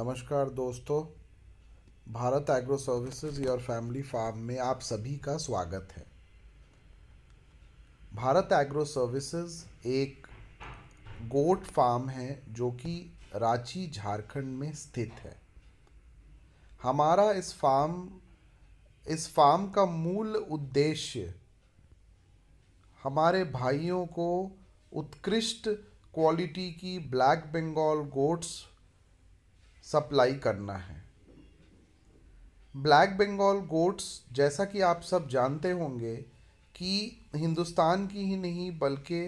नमस्कार दोस्तों Bharat agro services your family farm में आप सभी का स्वागत है भारत एग्रो सर्विसेज एक गोट फार्म है जो कि रांची झारखंड में स्थित है हमारा इस फार्म इस फार्म का मूल उद्देश्य हमारे भाइयों को उत्कृष्ट क्वालिटी की ब्लैक बंगाल गोट्स सप्लाई करना है ब्लैक बंगाल गोट्स जैसा कि आप सब जानते होंगे कि हिंदुस्तान की ही नहीं बल्कि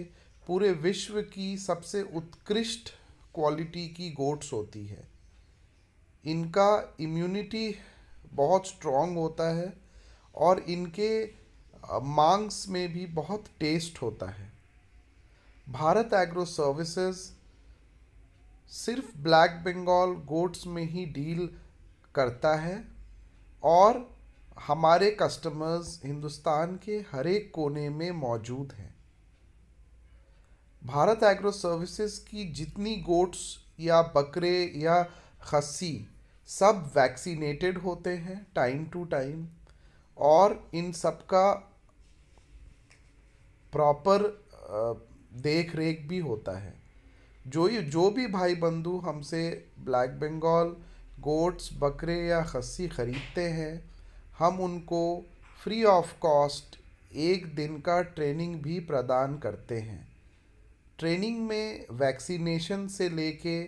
पूरे विश्व की सबसे उत्कृष्ट क्वालिटी की गोट्स होती है इनका इम्यूनिटी बहुत स्ट्रॉन्ग होता है और इनके मांस में भी बहुत टेस्ट होता है भारत एग्रो सर्विसेज़ सिर्फ ब्लैक बंगाल गोट्स में ही डील करता है और हमारे कस्टमर्स हिंदुस्तान के हर एक कोने में मौजूद हैं भारत एग्रो सर्विसेज की जितनी गोट्स या बकरे या खस्सी सब वैक्सीनेटेड होते हैं टाइम टू टाइम और इन सब का प्रॉपर देख रेख भी होता है जो ही जो भी भाई बंधु हमसे ब्लैक बंगाल गोट्स बकरे या खस्सी ख़रीदते हैं हम उनको फ्री ऑफ कॉस्ट एक दिन का ट्रेनिंग भी प्रदान करते हैं ट्रेनिंग में वैक्सीनेशन से लेके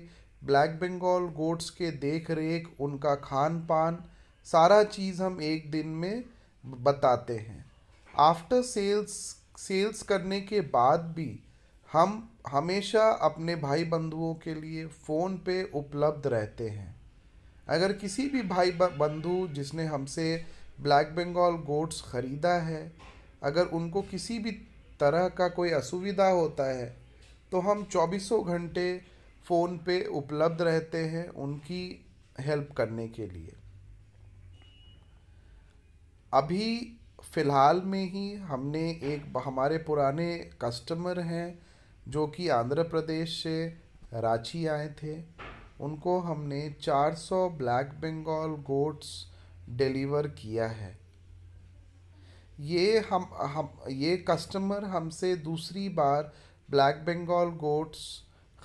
ब्लैक बंगाल गोट्स के देख रेख उनका खान पान सारा चीज़ हम एक दिन में बताते हैं आफ्टर सेल्स सेल्स करने के बाद भी हम हमेशा अपने भाई बंधुओं के लिए फ़ोन पे उपलब्ध रहते हैं अगर किसी भी भाई बंधु जिसने हमसे ब्लैक बंगाल गोट्स ख़रीदा है अगर उनको किसी भी तरह का कोई असुविधा होता है तो हम चौबीसों घंटे फ़ोन पे उपलब्ध रहते हैं उनकी हेल्प करने के लिए अभी फ़िलहाल में ही हमने एक हमारे पुराने कस्टमर हैं जो कि आंध्र प्रदेश से रांची आए थे उनको हमने 400 ब्लैक बंगाल गोट्स डिलीवर किया है ये हम हम ये कस्टमर हमसे दूसरी बार ब्लैक बंगाल गोट्स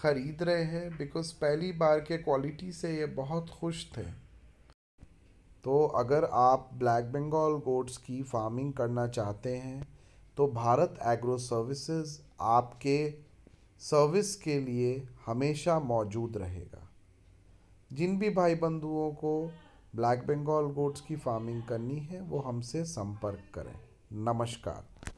ख़रीद रहे हैं बिकॉज़ पहली बार के क्वालिटी से ये बहुत खुश थे तो अगर आप ब्लैक बंगाल गोट्स की फार्मिंग करना चाहते हैं तो भारत एग्रो सर्विसेज आपके सर्विस के लिए हमेशा मौजूद रहेगा जिन भी भाई बंधुओं को ब्लैक बंगाल गोट्स की फार्मिंग करनी है वो हमसे संपर्क करें नमस्कार